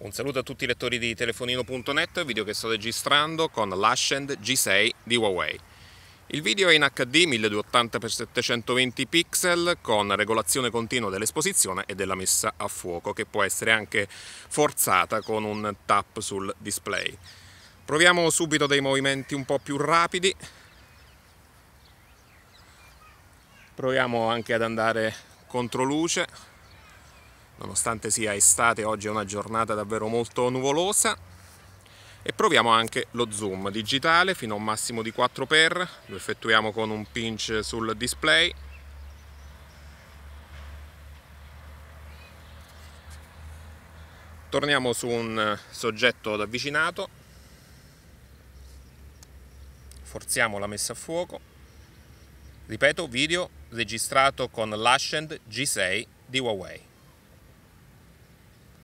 Un saluto a tutti i lettori di telefonino.net, video che sto registrando con l'Ascend G6 di Huawei. Il video è in HD 1280x720 pixel con regolazione continua dell'esposizione e della messa a fuoco che può essere anche forzata con un tap sul display. Proviamo subito dei movimenti un po' più rapidi. Proviamo anche ad andare contro luce nonostante sia estate oggi è una giornata davvero molto nuvolosa e proviamo anche lo zoom digitale fino a un massimo di 4x lo effettuiamo con un pinch sul display torniamo su un soggetto d'avvicinato forziamo la messa a fuoco ripeto video registrato con l'Ascend G6 di Huawei